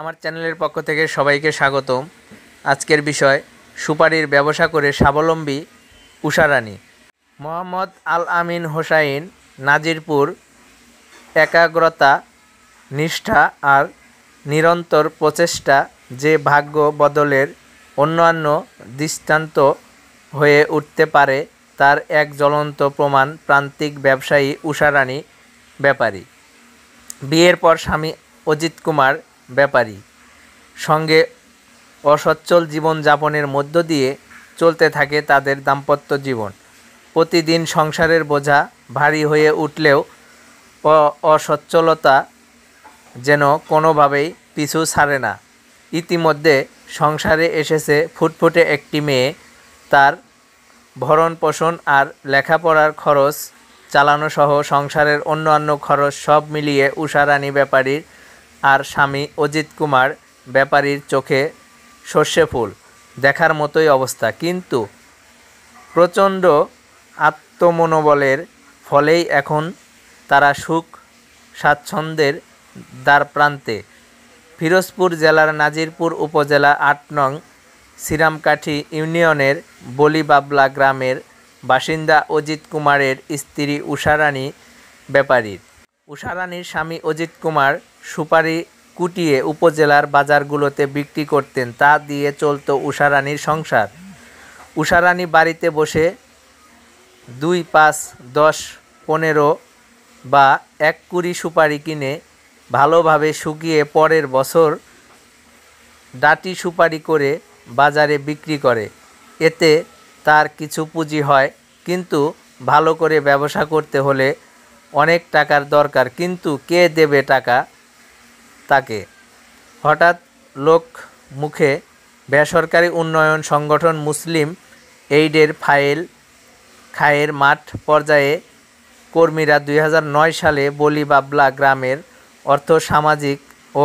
আমার চ্যানেলের পক্ষ থেকে সবাইকে স্বাগত আজকের বিষয় সুপারির ব্যবসা করে স্বাবলম্বী উষারানী মোহাম্মদ আল আমিন হোসাইন নাজিরপুর একাগ্রতা নিষ্ঠা আর নিরন্তর প্রচেষ্টা যে ভাগ্য বদলের অন্যান্য দৃষ্টান্ত হয়ে উঠতে পারে তার এক জ্বলন্ত প্রমাণ প্রান্তিক ব্যবসায়ী উষারানী ব্যাপারী বিয়ের পর স্বামী অজিত কুমার ব্যাপারী সঙ্গে অসচ্ছল জীবনযাপনের মধ্য দিয়ে চলতে থাকে তাদের দাম্পত্য জীবন প্রতিদিন সংসারের বোঝা ভারী হয়ে উঠলেও অসচ্ছলতা যেন কোনোভাবেই পিছু ছাড়ে না ইতিমধ্যে সংসারে এসেছে ফুটফুটে একটি মেয়ে তার ভরণ পোষণ আর লেখাপড়ার খরচ চালানো সহ সংসারের অন্যান্য খরচ সব মিলিয়ে উষারানি ব্যাপারীর আর স্বামী অজিত কুমার ব্যাপারীর চোখে সর্ষে ফুল দেখার মতোই অবস্থা কিন্তু প্রচণ্ড আত্মমনোবলের ফলেই এখন তারা সুখ স্বাচ্ছন্দ্যের দ্বারপ্রান্তে ফিরোজপুর জেলার নাজিরপুর উপজেলা আট নং শ্রীরামকাঠি ইউনিয়নের বলিবাবলা গ্রামের বাসিন্দা অজিত কুমারের স্ত্রী উষারানী ব্যাপারীর উষারানীর স্বামী অজিত কুমার সুপারি কুটিয়ে উপজেলার বাজারগুলোতে বিক্রি করতেন তা দিয়ে চলত উষারানির সংসার উষারানি বাড়িতে বসে দুই পাঁচ দশ পনেরো বা এক কুড়ি সুপারি কিনে ভালোভাবে শুকিয়ে পরের বছর ডাটি সুপারি করে বাজারে বিক্রি করে এতে তার কিছু পুঁজি হয় কিন্তু ভালো করে ব্যবসা করতে হলে অনেক টাকার দরকার কিন্তু কে দেবে টাকা তাকে হঠাৎ লোক মুখে বেসরকারি উন্নয়ন সংগঠন মুসলিম এইডের ফাইল খায়ের মাঠ পর্যায়ে কর্মীরা দুই সালে বলিবাবলা গ্রামের অর্থ সামাজিক ও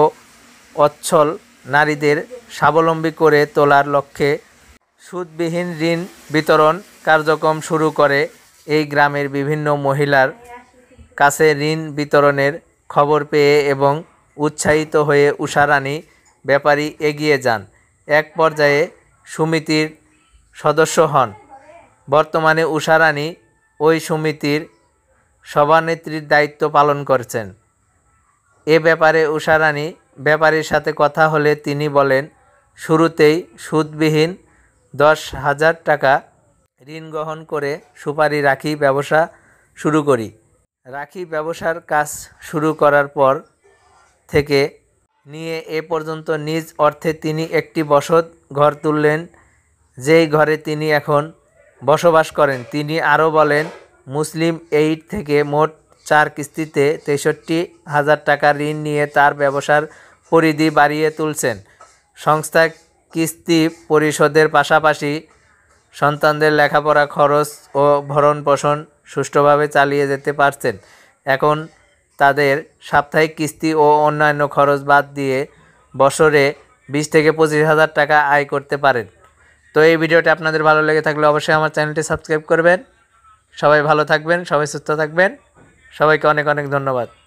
অচ্ছল নারীদের স্বাবলম্বী করে তোলার লক্ষ্যে সুদবিহীন ঋণ বিতরণ কার্যক্রম শুরু করে এই গ্রামের বিভিন্ন মহিলার কাছে ঋণ বিতরণের খবর পেয়ে এবং উৎসাহিত হয়ে উষারানী ব্যাপারী এগিয়ে যান এক পর্যায়ে সমিতির সদস্য হন বর্তমানে উষারানী ওই সমিতির সভানেত্রীর দায়িত্ব পালন করছেন এ ব্যাপারে উষারানী ব্যাপারীর সাথে কথা হলে তিনি বলেন শুরুতেই সুদবিহীন দশ হাজার টাকা ঋণ গ্রহণ করে সুপারি রাখি ব্যবসা শুরু করি রাখি ব্যবসার কাজ শুরু করার পর থেকে নিয়ে এ পর্যন্ত নিজ অর্থে তিনি একটি বসত ঘর তুললেন যেই ঘরে তিনি এখন বসবাস করেন তিনি আরও বলেন মুসলিম এইড থেকে মোট চার কিস্তিতে তেষট্টি হাজার টাকা ঋণ নিয়ে তার ব্যবসার পরিধি বাড়িয়ে তুলছেন সংস্থা কিস্তি পরিশোধের পাশাপাশি সন্তানদের লেখাপড়া খরচ ও ভরণ পোষণ সুষ্ঠুভাবে চালিয়ে যেতে পারছেন এখন তাদের সাপ্তাহিক কিস্তি ও অন্যান্য খরচ বাদ দিয়ে বছরে বিশ থেকে পঁচিশ হাজার টাকা আয় করতে পারেন তো এই ভিডিওটি আপনাদের ভালো লেগে থাকলে অবশ্যই আমার চ্যানেলটি সাবস্ক্রাইব করবেন সবাই ভালো থাকবেন সবাই সুস্থ থাকবেন সবাইকে অনেক অনেক ধন্যবাদ